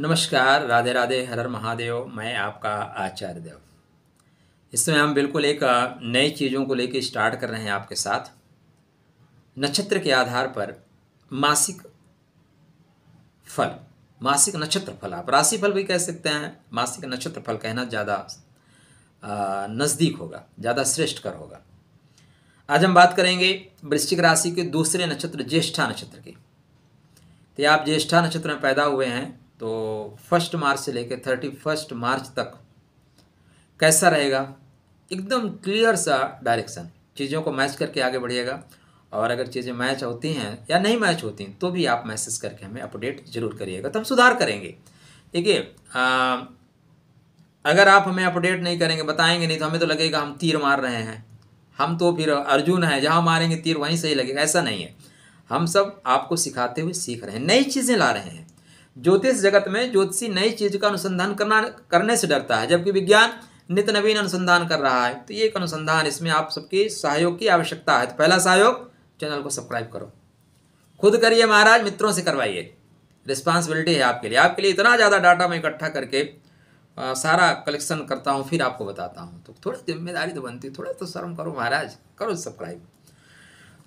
नमस्कार राधे राधे हर हर महादेव मैं आपका आचार्य देव इस समय हम बिल्कुल एक नई चीज़ों को लेकर स्टार्ट कर रहे हैं आपके साथ नक्षत्र के आधार पर मासिक फल मासिक नक्षत्र फल आप राशि फल भी कह सकते हैं मासिक नक्षत्र फल कहना ज़्यादा नज़दीक होगा ज़्यादा श्रेष्ठ कर होगा आज हम बात करेंगे वृश्चिक राशि के दूसरे नक्षत्र ज्येष्ठा नक्षत्र की तो आप ज्येष्ठा नक्षत्र में पैदा हुए हैं तो फर्स्ट मार्च से लेकर थर्टी फर्स्ट मार्च तक कैसा रहेगा एकदम क्लियर सा डायरेक्शन चीज़ों को मैच करके आगे बढ़िएगा और अगर चीज़ें मैच होती हैं या नहीं मैच होती तो भी आप मैसेज करके हमें अपडेट जरूर करिएगा तो हम सुधार करेंगे देखिए अगर आप हमें अपडेट नहीं करेंगे बताएंगे नहीं तो हमें तो लगेगा हम तीर मार रहे हैं हम तो फिर अर्जुन है जहाँ मारेंगे तीर वहीं सही लगेगा ऐसा नहीं है हम सब आपको सिखाते हुए सीख रहे हैं नई चीज़ें ला रहे हैं ज्योतिष जगत में ज्योतिषी नई चीज़ का अनुसंधान करना करने से डरता है जबकि विज्ञान नित नवीन अनुसंधान कर रहा है तो ये एक अनुसंधान इसमें आप सबकी सहयोग की आवश्यकता है तो पहला सहयोग चैनल को सब्सक्राइब करो खुद करिए महाराज मित्रों से करवाइए रिस्पॉन्सिबिलिटी है आपके लिए आपके लिए इतना ज़्यादा डाटा मैं इकट्ठा करके आ, सारा कलेक्शन करता हूँ फिर आपको बताता हूँ तो थोड़ी जिम्मेदारी तो बनती थोड़ा तो शर्म करो महाराज करो सब्सक्राइब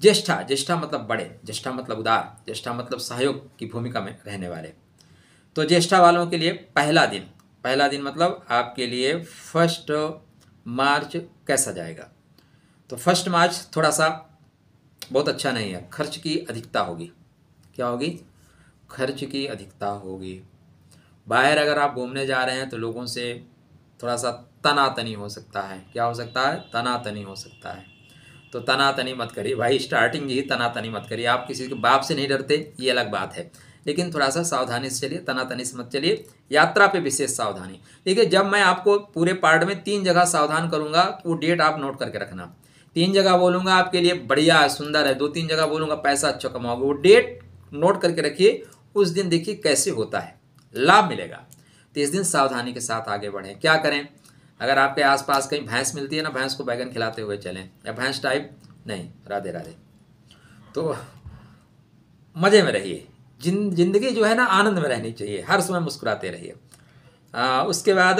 ज्येष्ठा ज्येष्ठा मतलब बड़े ज्येष्ठा मतलब उदार ज्येष्ठा मतलब सहयोग की भूमिका में रहने वाले तो ज्येष्ठा वालों के लिए पहला दिन पहला दिन मतलब आपके लिए फर्स्ट मार्च कैसा जाएगा तो फर्स्ट मार्च थोड़ा सा बहुत अच्छा नहीं है खर्च की अधिकता होगी क्या होगी खर्च की अधिकता होगी बाहर अगर आप घूमने जा रहे हैं तो लोगों से थोड़ा सा तनातनी हो सकता है क्या हो सकता है तनातनी हो सकता है तो तनातनी मत करिए भाई स्टार्टिंग ही तनातनी मत करिए आप किसी के बाप से नहीं डरते ये अलग बात है लेकिन थोड़ा सा सावधानी से चलिए तनातनी से मत चलिए यात्रा पे विशेष सावधानी देखिए जब मैं आपको पूरे पार्ट में तीन जगह सावधान करूंगा वो डेट आप नोट करके रखना तीन जगह बोलूँगा आपके लिए बढ़िया है सुंदर है दो तीन जगह बोलूँगा पैसा अच्छा कमाओगे वो डेट नोट करके रखिए उस दिन देखिए कैसे होता है लाभ मिलेगा तो इस दिन सावधानी के साथ आगे बढ़ें क्या करें अगर आपके आसपास कहीं भैंस मिलती है ना भैंस को बैगन खिलाते हुए चलें या भैंस टाइप नहीं राधे राधे तो मज़े में रहिए जिन जिंदगी जो है ना आनंद में रहनी चाहिए हर समय मुस्कुराते रहिए उसके बाद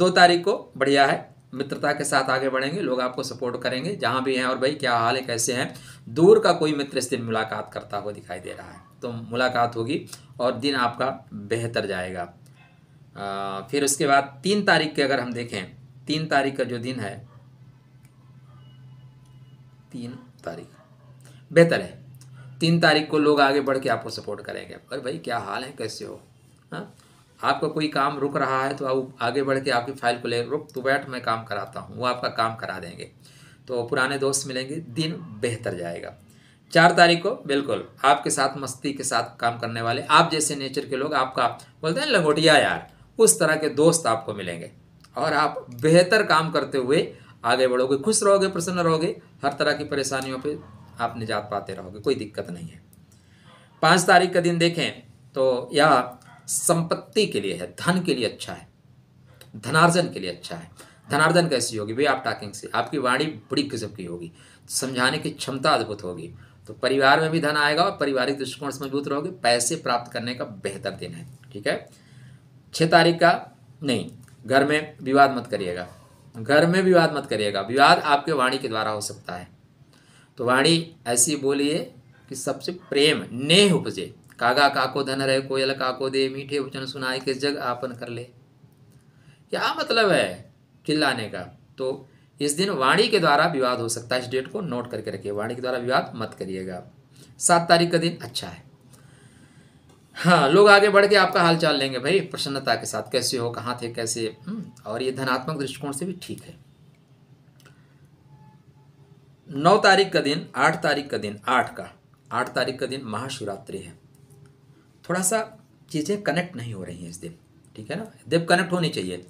दो तारीख को बढ़िया है मित्रता के साथ आगे बढ़ेंगे लोग आपको सपोर्ट करेंगे जहाँ भी हैं और भाई क्या हाल है कैसे हैं दूर का कोई मित्र इस दिन मुलाकात करता हुआ दिखाई दे रहा है तो मुलाकात होगी और दिन आपका बेहतर जाएगा आ, फिर उसके बाद तीन तारीख के अगर हम देखें तीन तारीख का जो दिन है तीन तारीख बेहतर है तीन तारीख को लोग आगे बढ़ के आपको सपोर्ट करेंगे पर भाई क्या हाल है कैसे हो हाँ आपका कोई काम रुक रहा है तो आप आगे बढ़ के आपकी फाइल को ले रुक तो बैठ मैं काम कराता हूँ वो आपका काम करा देंगे तो पुराने दोस्त मिलेंगे दिन बेहतर जाएगा चार तारीख को बिल्कुल आपके साथ मस्ती के साथ काम करने वाले आप जैसे नेचर के लोग आपका बोलते हैं लंगोटिया यार उस तरह के दोस्त आपको मिलेंगे और आप बेहतर काम करते हुए आगे बढ़ोगे खुश रहोगे प्रसन्न रहोगे हर तरह की परेशानियों पे आप निजात पाते रहोगे कोई दिक्कत नहीं है पाँच तारीख का दिन देखें तो यह संपत्ति के लिए है धन के लिए अच्छा है धनार्जन के लिए अच्छा है धनार्जन कैसी होगी भाई आप टाकिंग से आपकी वाणी बड़ी किस्म की होगी समझाने की क्षमता अद्भुत होगी तो परिवार में भी धन आएगा और पारिवारिक दृष्टिकोण से मजबूत रहोगे पैसे प्राप्त करने का बेहतर दिन है ठीक है छः तारीख का नहीं घर में विवाद मत करिएगा घर में विवाद मत करिएगा विवाद आपके वाणी के द्वारा हो सकता है तो वाणी ऐसी बोलिए कि सबसे प्रेम नेह उपजे कागा काको धन रहे कोयल काको दे मीठे उपचन सुनाए किस जग आपन कर ले क्या मतलब है चिल्लाने का तो इस दिन वाणी के द्वारा विवाद हो सकता है इस डेट को नोट करके रखिए वाणी के द्वारा विवाद मत करिएगा सात तारीख का दिन अच्छा है हाँ लोग आगे बढ़ के आपका हाल चाल लेंगे भाई प्रसन्नता के साथ कैसे हो कहाँ थे कैसे हम्म, और ये धनात्मक दृष्टिकोण से भी ठीक है नौ तारीख का दिन आठ तारीख का दिन आठ का आठ तारीख का दिन महाशिवरात्रि है थोड़ा सा चीज़ें कनेक्ट नहीं हो रही हैं इस दिन ठीक है ना देव कनेक्ट होनी चाहिए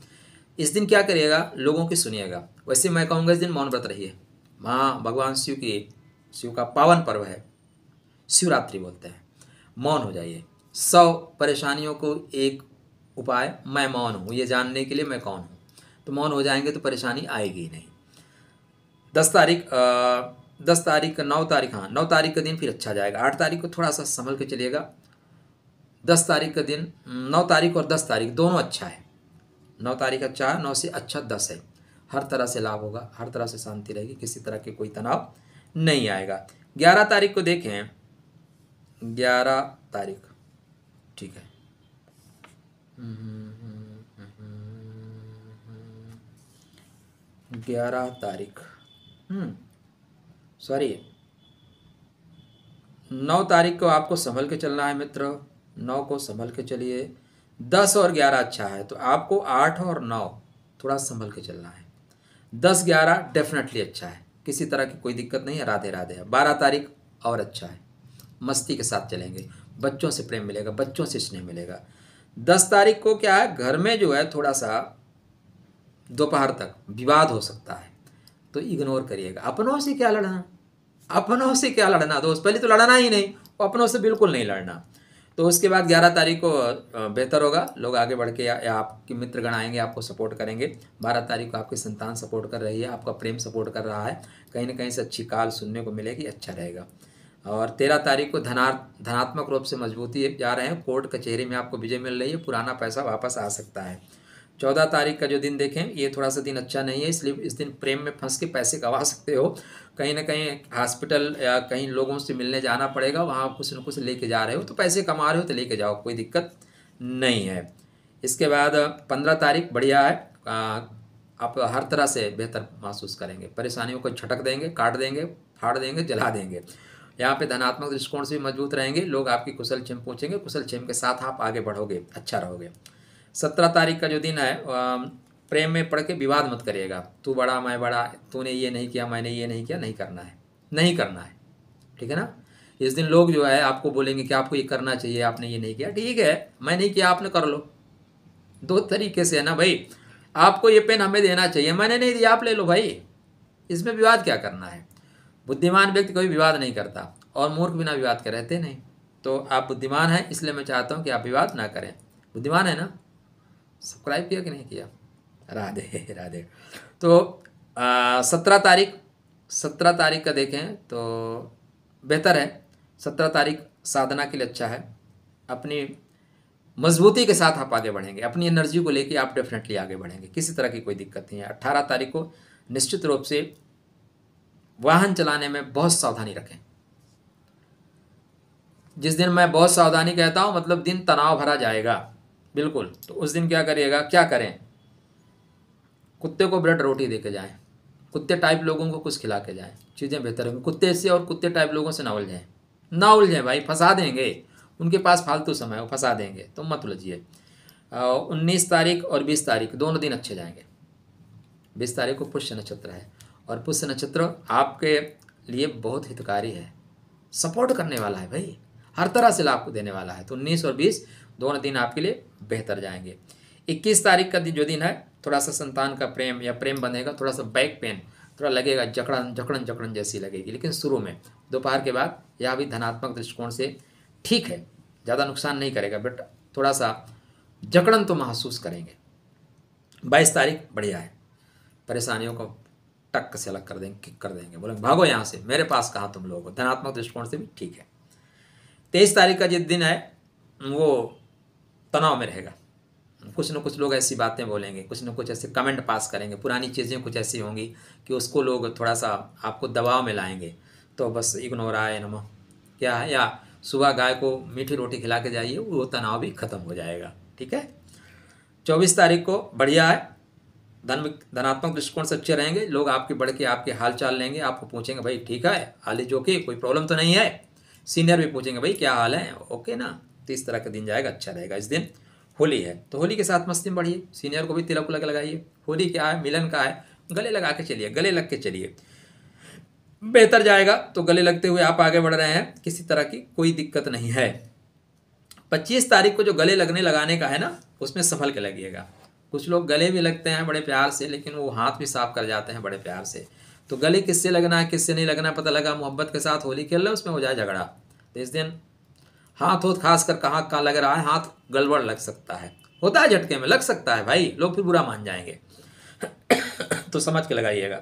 इस दिन क्या करिएगा लोगों की सुनिएगा वैसे मैं कहूँगा इस दिन मौन व्रत रहिए माँ भगवान शिव की शिव का पावन पर्व है शिवरात्रि बोलते हैं मौन हो जाइए सौ परेशानियों को एक उपाय मैं मौन हूँ ये जानने के लिए मैं कौन हूँ तो मौन हो जाएंगे तो परेशानी आएगी ही नहीं दस तारीख दस तारीख नौ तारीख हाँ नौ तारीख का दिन फिर अच्छा जाएगा आठ तारीख को थोड़ा सा संभल के चलिएगा दस तारीख का दिन नौ तारीख और दस तारीख दोनों अच्छा है नौ तारीख अच्छा है नौ से अच्छा दस है हर तरह से लाभ होगा हर तरह से शांति रहेगी किसी तरह के कोई तनाव नहीं आएगा ग्यारह तारीख को देखें ग्यारह तारीख ठीक है ग्यारह तारीख सॉरी हम्म, नौ तारीख को आपको संभल के चलना है मित्र नौ को संभल के चलिए दस और ग्यारह अच्छा है तो आपको आठ और नौ थोड़ा संभल के चलना है दस ग्यारह डेफिनेटली अच्छा है किसी तरह की कोई दिक्कत नहीं है राधे राधे है बारह तारीख और अच्छा है मस्ती के साथ चलेंगे बच्चों से प्रेम मिलेगा बच्चों से स्नेह मिलेगा दस तारीख को क्या है घर में जो है थोड़ा सा दोपहर तक विवाद हो सकता है तो इग्नोर करिएगा अपनों से क्या लड़ना अपनों से क्या लड़ना दोस्त पहले तो लड़ना ही नहीं और अपनों से बिल्कुल नहीं लड़ना तो उसके बाद ग्यारह तारीख को बेहतर होगा लोग आगे बढ़ के या, या आपके मित्रगण आएंगे आपको सपोर्ट करेंगे बारह तारीख को आपकी संतान सपोर्ट कर रही है आपका प्रेम सपोर्ट कर रहा है कहीं ना कहीं से अच्छी काल सुनने को मिलेगी अच्छा रहेगा और तेरह तारीख को धनार्थ धनात्मक रूप से मजबूती जा रहे हैं कोर्ट कचहरी में आपको विजय मिल रही है पुराना पैसा वापस आ सकता है चौदह तारीख का जो दिन देखें ये थोड़ा सा दिन अच्छा नहीं है इसलिए इस दिन प्रेम में फंस के पैसे कमा सकते हो कहीं ना कहीं हॉस्पिटल या कहीं लोगों से मिलने जाना पड़ेगा वहाँ कुछ न कुछ लेके जा रहे हो तो पैसे कमा रहे हो तो लेके जाओ कोई दिक्कत नहीं है इसके बाद पंद्रह तारीख बढ़िया है आप हर तरह से बेहतर महसूस करेंगे परेशानियों को छटक देंगे काट देंगे फाड़ देंगे जला देंगे यहाँ पे धनात्मक दृष्टिकोण से भी मजबूत रहेंगे लोग आपकी कुशल छेम पूछेंगे कुशल छेम के साथ आप आगे बढ़ोगे अच्छा रहोगे सत्रह तारीख का जो दिन है प्रेम में पढ़ के विवाद मत करिएगा तू बड़ा मैं बड़ा तूने ये नहीं किया मैंने ये नहीं किया नहीं करना है नहीं करना है ठीक है ना इस दिन लोग जो है आपको बोलेंगे कि आपको ये करना चाहिए आपने ये नहीं किया ठीक है मैं नहीं किया आपने कर लो दो तरीके से है ना भाई आपको ये पेन हमें देना चाहिए मैंने नहीं दिया आप ले लो भाई इसमें विवाद क्या करना है बुद्धिमान व्यक्ति कोई विवाद नहीं करता और मूर्ख बिना विवाद के रहते नहीं तो आप बुद्धिमान हैं इसलिए मैं चाहता हूँ कि आप विवाद ना करें बुद्धिमान है ना सब्सक्राइब किया कि नहीं किया राधे राधे तो सत्रह तारीख सत्रह तारीख का देखें तो बेहतर है सत्रह तारीख साधना के लिए अच्छा है अपनी मजबूती के साथ आप आगे बढ़ेंगे अपनी एनर्जी को लेके आप डेफिनेटली आगे बढ़ेंगे किसी तरह की कोई दिक्कत नहीं है अट्ठारह तारीख को निश्चित रूप से वाहन चलाने में बहुत सावधानी रखें जिस दिन मैं बहुत सावधानी कहता हूँ मतलब दिन तनाव भरा जाएगा बिल्कुल तो उस दिन क्या करिएगा क्या करें कुत्ते को ब्रेड रोटी दे के जाएँ कुत्ते टाइप लोगों को कुछ खिला के जाएँ चीज़ें बेहतर होंगी कुत्ते से और कुत्ते टाइप लोगों से ना उलझें ना उलझें भाई फंसा देंगे उनके पास फालतू समय वो फंसा देंगे तो मत उलझिए उन्नीस तारीख और बीस तारीख दोनों दिन अच्छे जाएंगे बीस तारीख को पुष्य नक्षत्र है और पुष्य नक्षत्र आपके लिए बहुत हितकारी है सपोर्ट करने वाला है भाई हर तरह से लाभ देने वाला है तो उन्नीस और बीस दोनों दिन आपके लिए बेहतर जाएंगे इक्कीस तारीख का जो दिन है थोड़ा सा संतान का प्रेम या प्रेम बनेगा थोड़ा सा बैक पेन थोड़ा लगेगा जकड़न जकड़न जकड़न जैसी लगेगी लेकिन शुरू में दोपहर के बाद यह भी धनात्मक दृष्टिकोण से ठीक है ज़्यादा नुकसान नहीं करेगा बट थोड़ा सा जकड़न तो महसूस करेंगे बाईस तारीख बढ़िया है परेशानियों को टक से अलग कर देंगे किक कर देंगे बोले भागो यहाँ से मेरे पास कहा तुम लोगों को धनात्मक दृष्टिकोण से भी ठीक है तेईस तारीख का जिस दिन है वो तनाव में रहेगा कुछ ना कुछ लोग ऐसी बातें बोलेंगे कुछ ना कुछ ऐसे कमेंट पास करेंगे पुरानी चीज़ें कुछ ऐसी होंगी कि उसको लोग थोड़ा सा आपको दबाव में लाएंगे तो बस इग्नोर आए नम क्या है या सुबह गाय को मीठी रोटी खिला के जाइए वो तनाव भी खत्म हो जाएगा ठीक है चौबीस तारीख को बढ़िया है धन धनात्मक दृष्टिकोण से अच्छे रहेंगे लोग आपके बढ़ के आपके हाल चाल लेंगे आपको पूछेंगे भाई ठीक है हाल ही जो कि कोई प्रॉब्लम तो नहीं है सीनियर भी पूछेंगे भाई क्या हाल है ओके ना तो इस तरह का दिन जाएगा अच्छा रहेगा इस दिन होली है तो होली के साथ मस्ती में बढ़िए सीनियर को भी तिलक उलक लगाइए होली क्या है मिलन का है गले लगा के चलिए गले लग के चलिए बेहतर जाएगा तो गले लगते हुए आप आगे बढ़ रहे हैं किसी तरह की कोई दिक्कत नहीं है पच्चीस तारीख को जो गले लगने लगाने का है ना उसमें संभल के लगिएगा कुछ लोग गले भी लगते हैं बड़े प्यार से लेकिन वो हाथ भी साफ कर जाते हैं बड़े प्यार से तो गले किससे लगना है किससे नहीं लगना पता लगा मोहब्बत के साथ होली खेल रहे उसमें हो जाए झगड़ा तो इस दिन हाथ होत खास कर कहाँ कहाँ लग रहा है हाथ गड़बड़ लग सकता है होता है झटके में लग सकता है भाई लोग फिर बुरा मान जाएंगे तो समझ के लगाइएगा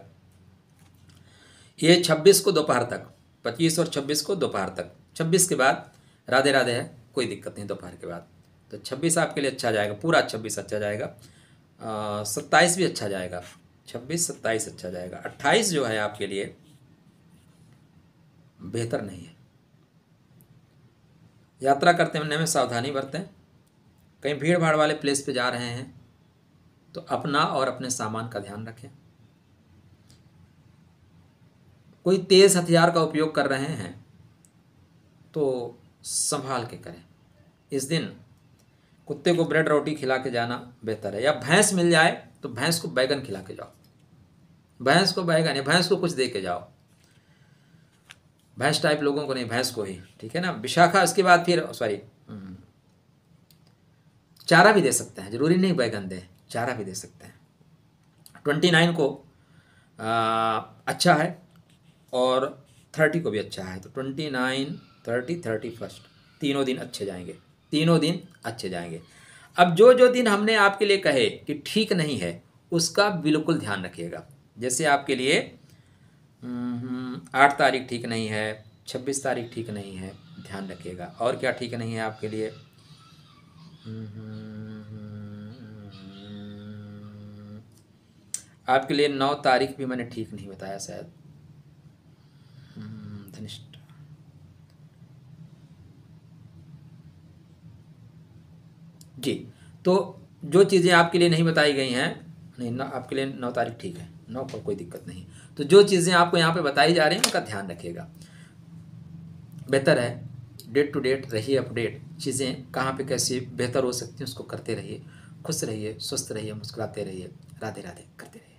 ये छब्बीस को दोपहर तक पच्चीस और छब्बीस को दोपहर तक छब्बीस के बाद राधे राधे है कोई दिक्कत नहीं दोपहर के बाद तो छब्बीस आपके लिए अच्छा जाएगा पूरा छब्बीस अच्छा जाएगा सत्ताईस भी अच्छा जाएगा छब्बीस सत्ताईस अच्छा जाएगा अट्ठाईस जो है आपके लिए बेहतर नहीं है यात्रा करते में सावधानी बरतें कहीं भीड़ भाड़ वाले प्लेस पे जा रहे हैं तो अपना और अपने सामान का ध्यान रखें कोई तेज़ हथियार का उपयोग कर रहे हैं तो संभाल के करें इस दिन कुत्ते को ब्रेड रोटी खिला के जाना बेहतर है या भैंस मिल जाए तो भैंस को बैगन खिला के जाओ भैंस को बैगन या भैंस को कुछ दे के जाओ भैंस टाइप लोगों को नहीं भैंस को ही ठीक है ना विशाखा उसके बाद फिर सॉरी हम्म। चारा भी दे सकते हैं जरूरी नहीं बैगन दे चारा भी दे सकते हैं ट्वेंटी नाइन को आ, अच्छा है और थर्टी को भी अच्छा है तो twenty nine thirty thirty first तीनों दिन अच्छे जाएंगे तीनों दिन अच्छे जाएंगे अब जो जो दिन हमने आपके लिए कहे कि ठीक नहीं है उसका बिल्कुल ध्यान रखिएगा जैसे आपके लिए हम्म, आठ तारीख ठीक नहीं है छब्बीस तारीख ठीक नहीं है ध्यान रखिएगा और क्या ठीक नहीं है आपके लिए हम्म, आपके लिए नौ तारीख भी मैंने ठीक नहीं बताया शायद हम्म, जी तो जो चीज़ें आपके लिए नहीं बताई गई हैं नहीं ना आपके लिए नौ तारीख ठीक है नौ का कोई दिक्कत नहीं तो जो चीज़ें आपको यहाँ पे बताई जा रही हैं उनका ध्यान रखिएगा बेहतर है डेट टू डेट रहिए अपडेट चीज़ें कहाँ पे कैसी बेहतर हो सकती हैं उसको करते रहिए खुश रहिए स्वस्थ रहिए मुस्कुराते रहिए राधे राधे करते रहिए